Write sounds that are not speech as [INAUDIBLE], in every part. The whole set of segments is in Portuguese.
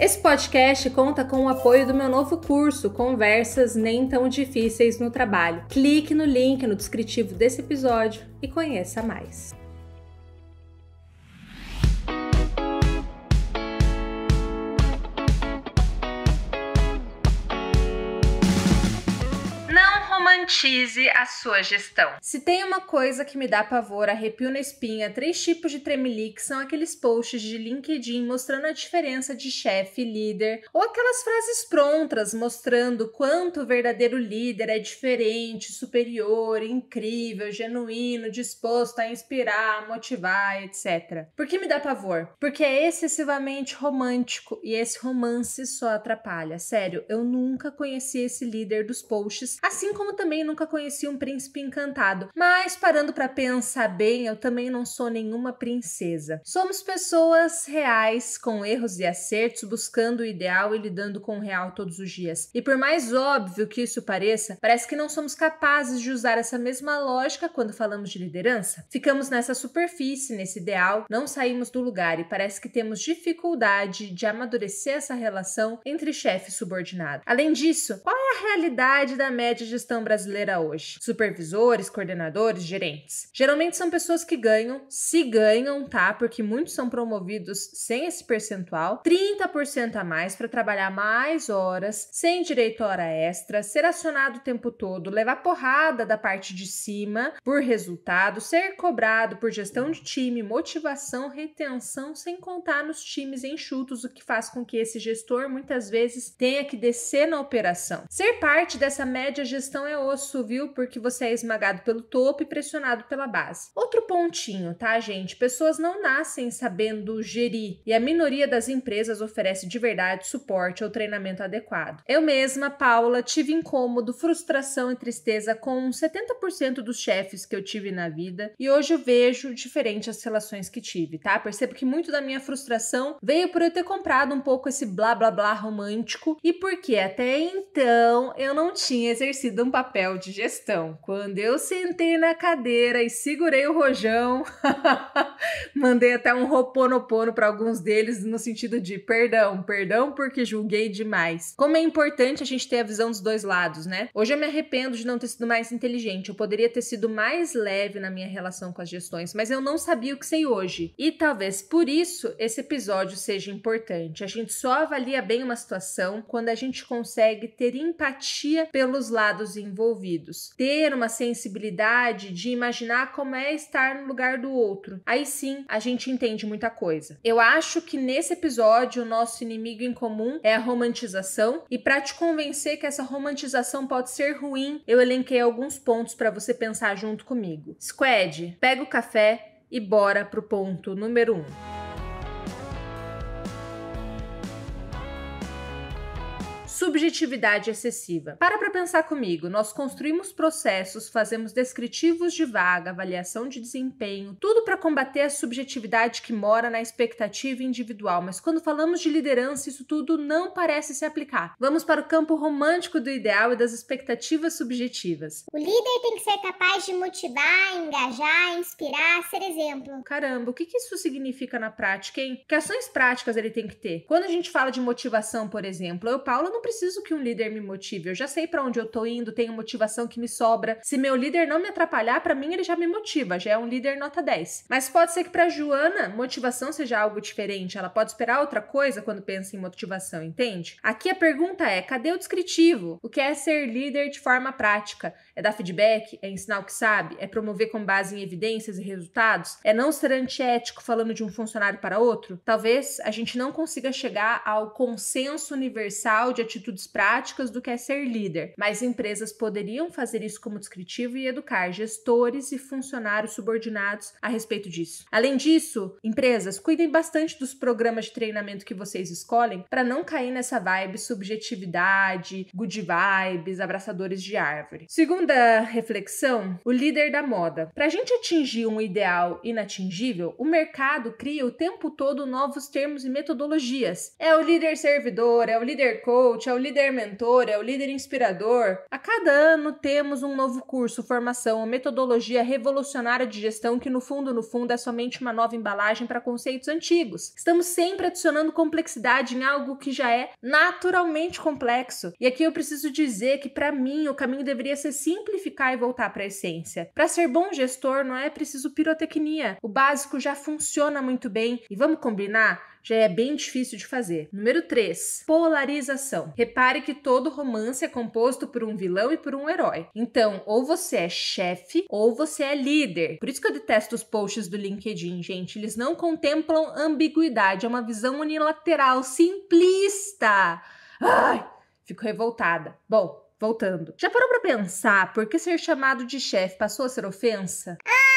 Esse podcast conta com o apoio do meu novo curso, Conversas Nem Tão Difíceis no Trabalho. Clique no link no descritivo desse episódio e conheça mais. garantize a sua gestão. Se tem uma coisa que me dá pavor, arrepio na espinha, três tipos de tremelique são aqueles posts de LinkedIn mostrando a diferença de chefe e líder, ou aquelas frases prontas mostrando quanto o verdadeiro líder é diferente, superior, incrível, genuíno, disposto a inspirar, motivar, etc. Por que me dá pavor? Porque é excessivamente romântico e esse romance só atrapalha. Sério, eu nunca conheci esse líder dos posts, assim como também também nunca conheci um príncipe encantado, mas parando para pensar bem, eu também não sou nenhuma princesa. Somos pessoas reais, com erros e acertos, buscando o ideal e lidando com o real todos os dias. E por mais óbvio que isso pareça, parece que não somos capazes de usar essa mesma lógica quando falamos de liderança. Ficamos nessa superfície, nesse ideal, não saímos do lugar e parece que temos dificuldade de amadurecer essa relação entre chefe e subordinado. Além disso, qual é a realidade da média gestão brasileira hoje. Supervisores, coordenadores, gerentes. Geralmente são pessoas que ganham, se ganham, tá? Porque muitos são promovidos sem esse percentual, 30% a mais para trabalhar mais horas, sem direito a hora extra, ser acionado o tempo todo, levar porrada da parte de cima por resultado, ser cobrado por gestão de time, motivação, retenção, sem contar nos times enxutos, o que faz com que esse gestor muitas vezes tenha que descer na operação. Ser parte dessa média gestão é osso, viu? Porque você é esmagado pelo topo e pressionado pela base. Outro pontinho, tá, gente? Pessoas não nascem sabendo gerir e a minoria das empresas oferece de verdade suporte ou treinamento adequado. Eu mesma, Paula, tive incômodo, frustração e tristeza com 70% dos chefes que eu tive na vida e hoje eu vejo diferente as relações que tive, tá? Percebo que muito da minha frustração veio por eu ter comprado um pouco esse blá blá blá romântico e porque até então então eu não tinha exercido um papel de gestão. Quando eu sentei na cadeira e segurei o rojão, [LAUGHS] mandei até um roponopono para alguns deles no sentido de perdão, perdão porque julguei demais. Como é importante a gente ter a visão dos dois lados, né? Hoje eu me arrependo de não ter sido mais inteligente. Eu poderia ter sido mais leve na minha relação com as gestões, mas eu não sabia o que sei hoje. E talvez por isso esse episódio seja importante. A gente só avalia bem uma situação quando a gente consegue ter empatia pelos lados envolvidos, ter uma sensibilidade de imaginar como é estar no lugar do outro. Aí sim, a gente entende muita coisa. Eu acho que nesse episódio o nosso inimigo em comum é a romantização e para te convencer que essa romantização pode ser ruim, eu elenquei alguns pontos para você pensar junto comigo. Squad, pega o café e bora pro ponto número 1. Um. subjetividade excessiva. Para para pensar comigo, nós construímos processos, fazemos descritivos de vaga, avaliação de desempenho, tudo para combater a subjetividade que mora na expectativa individual, mas quando falamos de liderança, isso tudo não parece se aplicar. Vamos para o campo romântico do ideal e das expectativas subjetivas. O líder tem que ser capaz de motivar, engajar, inspirar, ser exemplo. Caramba, o que, que isso significa na prática, hein? Que ações práticas ele tem que ter? Quando a gente fala de motivação, por exemplo, eu, Paula, não preciso que um líder me motive. Eu já sei para onde eu tô indo, tenho motivação que me sobra. Se meu líder não me atrapalhar, para mim ele já me motiva, já é um líder nota 10. Mas pode ser que para Joana, motivação seja algo diferente. Ela pode esperar outra coisa quando pensa em motivação, entende? Aqui a pergunta é: cadê o descritivo? O que é ser líder de forma prática? É dar feedback? É ensinar o que sabe? É promover com base em evidências e resultados? É não ser antiético falando de um funcionário para outro? Talvez a gente não consiga chegar ao consenso universal de atitudes práticas do que é ser líder, mas empresas poderiam fazer isso como descritivo e educar gestores e funcionários subordinados a respeito disso. Além disso, empresas, cuidem bastante dos programas de treinamento que vocês escolhem para não cair nessa vibe subjetividade, good vibes, abraçadores de árvore. Segundo da reflexão, o líder da moda. Para a gente atingir um ideal inatingível, o mercado cria o tempo todo novos termos e metodologias. É o líder servidor, é o líder coach, é o líder mentor, é o líder inspirador. A cada ano temos um novo curso, formação uma metodologia revolucionária de gestão que, no fundo, no fundo, é somente uma nova embalagem para conceitos antigos. Estamos sempre adicionando complexidade em algo que já é naturalmente complexo. E aqui eu preciso dizer que, para mim, o caminho deveria ser sim simplificar e voltar para a essência. Para ser bom gestor não é preciso pirotecnia. O básico já funciona muito bem e vamos combinar? já é bem difícil de fazer. Número 3. Polarização. Repare que todo romance é composto por um vilão e por um herói. Então, ou você é chefe ou você é líder. Por isso que eu detesto os posts do LinkedIn, gente. Eles não contemplam ambiguidade, é uma visão unilateral, simplista. Ai, fico revoltada. Bom, voltando. Já parou para pensar por que ser chamado de chefe passou a ser ofensa? Ah!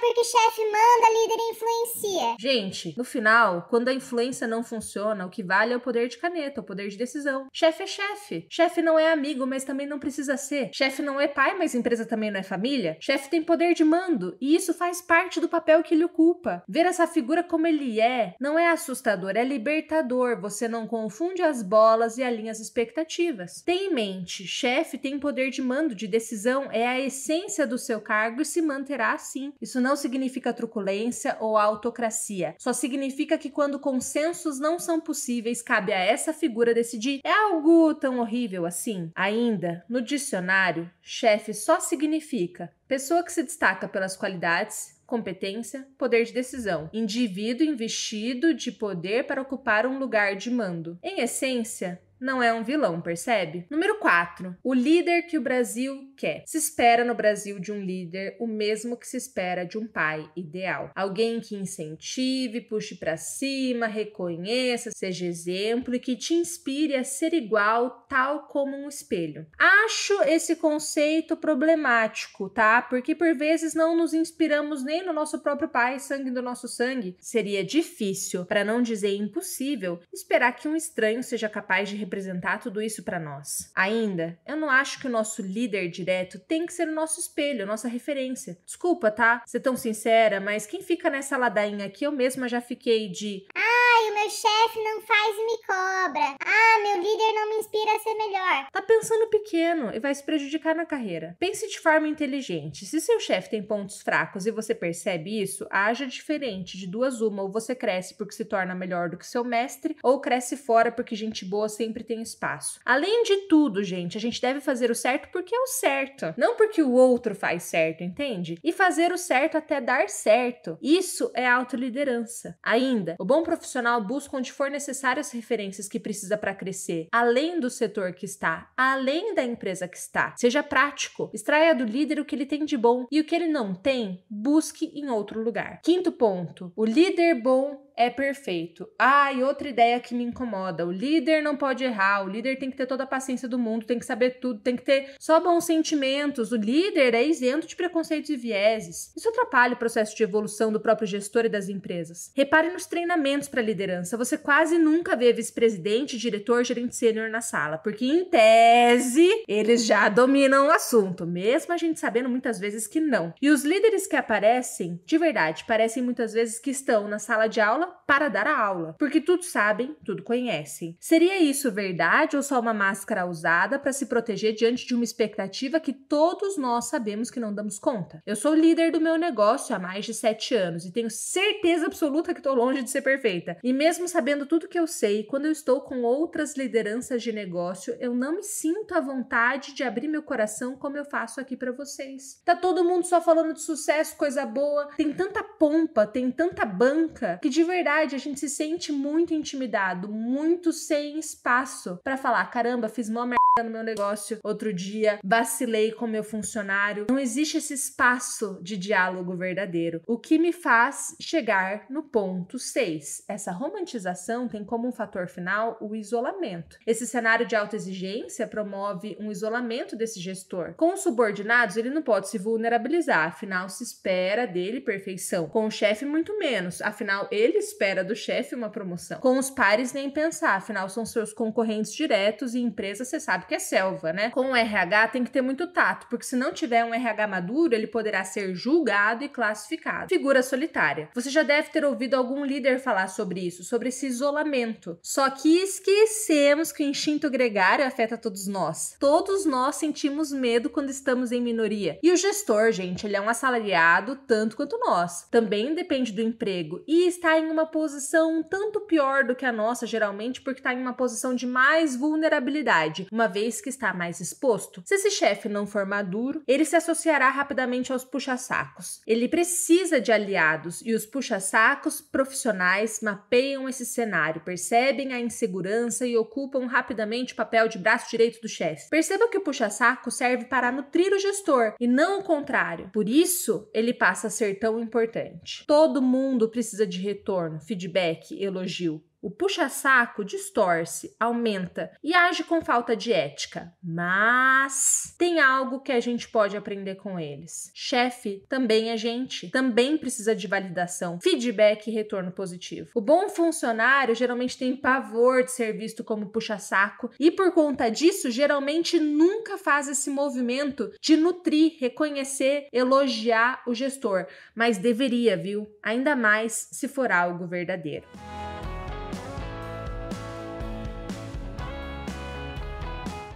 porque chefe manda, líder influencia. Gente, no final, quando a influência não funciona, o que vale é o poder de caneta, o poder de decisão. Chefe é chefe. Chefe não é amigo, mas também não precisa ser. Chefe não é pai, mas empresa também não é família. Chefe tem poder de mando e isso faz parte do papel que ele ocupa. Ver essa figura como ele é não é assustador, é libertador. Você não confunde as bolas e alinha as expectativas. Tem em mente, chefe tem poder de mando, de decisão, é a essência do seu cargo e se manterá assim. Isso não não significa truculência ou autocracia. Só significa que quando consensos não são possíveis, cabe a essa figura decidir. É algo tão horrível assim? Ainda, no dicionário, chefe só significa pessoa que se destaca pelas qualidades, competência, poder de decisão. Indivíduo investido de poder para ocupar um lugar de mando. Em essência, não é um vilão, percebe? Número 4. O líder que o Brasil quer. Se espera no Brasil de um líder o mesmo que se espera de um pai ideal. Alguém que incentive, puxe para cima, reconheça, seja exemplo e que te inspire a ser igual, tal como um espelho. Acho esse conceito problemático, tá? Porque por vezes não nos inspiramos nem no nosso próprio pai, sangue do nosso sangue. Seria difícil, para não dizer impossível, esperar que um estranho seja capaz de representar tudo isso para nós. Ainda, eu não acho que o nosso líder direto tem que ser o nosso espelho, a nossa referência. Desculpa, tá? Ser tão sincera, mas quem fica nessa ladainha aqui, eu mesma já fiquei de. Ah! Ai, o meu chefe não faz e me cobra. Ah, meu líder não me inspira a ser melhor. Tá pensando pequeno e vai se prejudicar na carreira. Pense de forma inteligente. Se seu chefe tem pontos fracos e você percebe isso, haja diferente. De duas uma, ou você cresce porque se torna melhor do que seu mestre, ou cresce fora porque gente boa sempre tem espaço. Além de tudo, gente, a gente deve fazer o certo porque é o certo, não porque o outro faz certo, entende? E fazer o certo até dar certo. Isso é autoliderança. Ainda, o bom profissional profissional busca, onde for necessário, as referências que precisa para crescer, além do setor que está, além da empresa que está. Seja prático, extraia do líder o que ele tem de bom e o que ele não tem, busque em outro lugar. Quinto ponto: o líder bom é perfeito. Ah, e outra ideia que me incomoda: o líder não pode errar, o líder tem que ter toda a paciência do mundo, tem que saber tudo, tem que ter só bons sentimentos. O líder é isento de preconceitos e vieses. Isso atrapalha o processo de evolução do próprio gestor e das empresas. Repare nos treinamentos para liderança liderança, você quase nunca vê vice-presidente, diretor, gerente sênior na sala, porque em tese eles já dominam o assunto, mesmo a gente sabendo muitas vezes que não. E os líderes que aparecem, de verdade, parecem muitas vezes que estão na sala de aula para dar a aula, porque tudo sabem, tudo conhecem. Seria isso verdade ou só uma máscara usada para se proteger diante de uma expectativa que todos nós sabemos que não damos conta? Eu sou líder do meu negócio há mais de sete anos e tenho certeza absoluta que estou longe de ser perfeita. E mesmo sabendo tudo que eu sei, quando eu estou com outras lideranças de negócio, eu não me sinto à vontade de abrir meu coração como eu faço aqui para vocês. Tá todo mundo só falando de sucesso, coisa boa, tem tanta pompa, tem tanta banca, que de verdade a gente se sente muito intimidado, muito sem espaço para falar, caramba, fiz mó merda no meu negócio outro dia, vacilei com meu funcionário. Não existe esse espaço de diálogo verdadeiro. O que me faz chegar no ponto 6, essa essa romantização tem como um fator final o isolamento. Esse cenário de alta exigência promove um isolamento desse gestor. Com os subordinados, ele não pode se vulnerabilizar, afinal, se espera dele perfeição. Com o chefe, muito menos, afinal, ele espera do chefe uma promoção. Com os pares, nem pensar, afinal, são seus concorrentes diretos e empresa você sabe que é selva, né? Com o RH, tem que ter muito tato, porque se não tiver um RH maduro, ele poderá ser julgado e classificado. Figura solitária. Você já deve ter ouvido algum líder falar sobre sobre isso, sobre esse isolamento. Só que esquecemos que o instinto gregário afeta todos nós. Todos nós sentimos medo quando estamos em minoria. E o gestor, gente, ele é um assalariado tanto quanto nós. Também depende do emprego e está em uma posição um tanto pior do que a nossa, geralmente, porque está em uma posição de mais vulnerabilidade, uma vez que está mais exposto. Se esse chefe não for maduro, ele se associará rapidamente aos puxa-sacos. Ele precisa de aliados e os puxa-sacos profissionais, mapeados mapeiam esse cenário, percebem a insegurança e ocupam rapidamente o papel de braço direito do chefe. Perceba que o puxa-saco serve para nutrir o gestor e não o contrário. Por isso, ele passa a ser tão importante. Todo mundo precisa de retorno, feedback, elogio. O puxa-saco distorce, aumenta e age com falta de ética. Mas tem algo que a gente pode aprender com eles. Chefe também é gente, também precisa de validação, feedback e retorno positivo. O bom funcionário geralmente tem pavor de ser visto como puxa-saco e, por conta disso, geralmente nunca faz esse movimento de nutrir, reconhecer, elogiar o gestor. Mas deveria, viu? Ainda mais se for algo verdadeiro.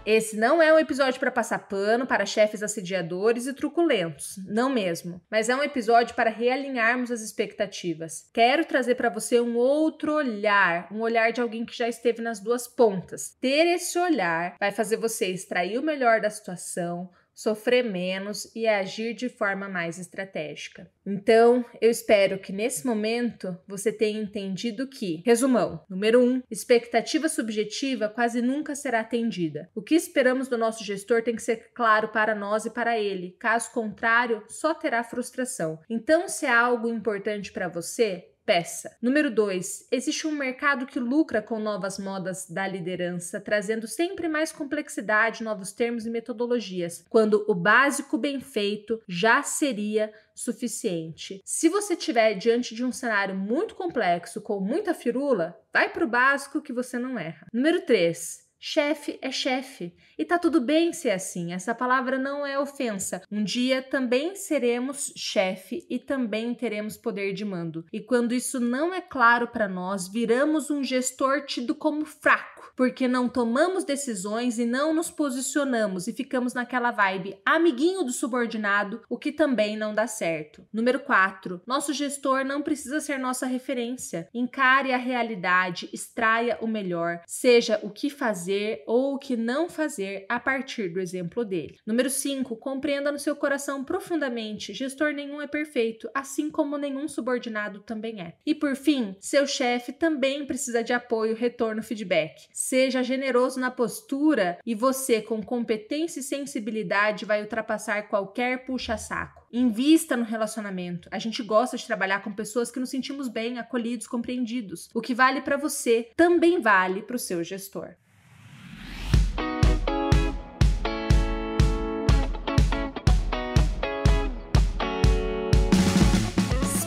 Esse não é um episódio para passar pano para chefes assediadores e truculentos, não mesmo, mas é um episódio para realinharmos as expectativas. Quero trazer para você um outro olhar, um olhar de alguém que já esteve nas duas pontas. Ter esse olhar vai fazer você extrair o melhor da situação, sofrer menos e agir de forma mais estratégica. Então, eu espero que nesse momento você tenha entendido que, resumão, número 1, um, expectativa subjetiva quase nunca será atendida. O que esperamos do nosso gestor tem que ser claro para nós e para ele. Caso contrário, só terá frustração. Então, se há algo importante para você, peça. Número 2. Existe um mercado que lucra com novas modas da liderança, trazendo sempre mais complexidade, novos termos e metodologias, quando o básico bem feito já seria suficiente. Se você tiver diante de um cenário muito complexo, com muita firula, vai para o básico que você não erra. Número 3. Chefe é chefe. E tá tudo bem ser assim, essa palavra não é ofensa. Um dia também seremos chefe e também teremos poder de mando. E quando isso não é claro para nós, viramos um gestor tido como fraco, porque não tomamos decisões e não nos posicionamos e ficamos naquela vibe amiguinho do subordinado, o que também não dá certo. Número 4. Nosso gestor não precisa ser nossa referência. Encare a realidade, extraia o melhor, seja o que fazer fazer ou o que não fazer a partir do exemplo dele. Número 5, compreenda no seu coração profundamente, gestor nenhum é perfeito, assim como nenhum subordinado também é. E por fim, seu chefe também precisa de apoio, retorno, feedback. Seja generoso na postura e você com competência e sensibilidade vai ultrapassar qualquer puxa-saco. Invista no relacionamento. A gente gosta de trabalhar com pessoas que nos sentimos bem, acolhidos, compreendidos. O que vale para você também vale para o seu gestor.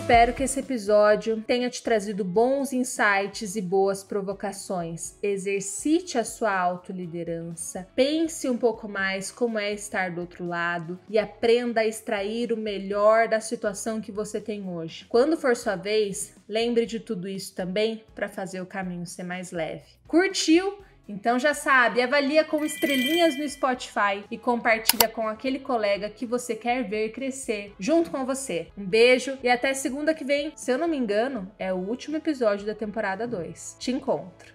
espero que esse episódio tenha te trazido bons insights e boas provocações. Exercite a sua autoliderança, pense um pouco mais como é estar do outro lado e aprenda a extrair o melhor da situação que você tem hoje. Quando for sua vez, lembre de tudo isso também para fazer o caminho ser mais leve. Curtiu? Então já sabe, avalia com estrelinhas no Spotify e compartilha com aquele colega que você quer ver crescer junto com você. Um beijo e até segunda que vem. Se eu não me engano, é o último episódio da temporada 2. Te encontro.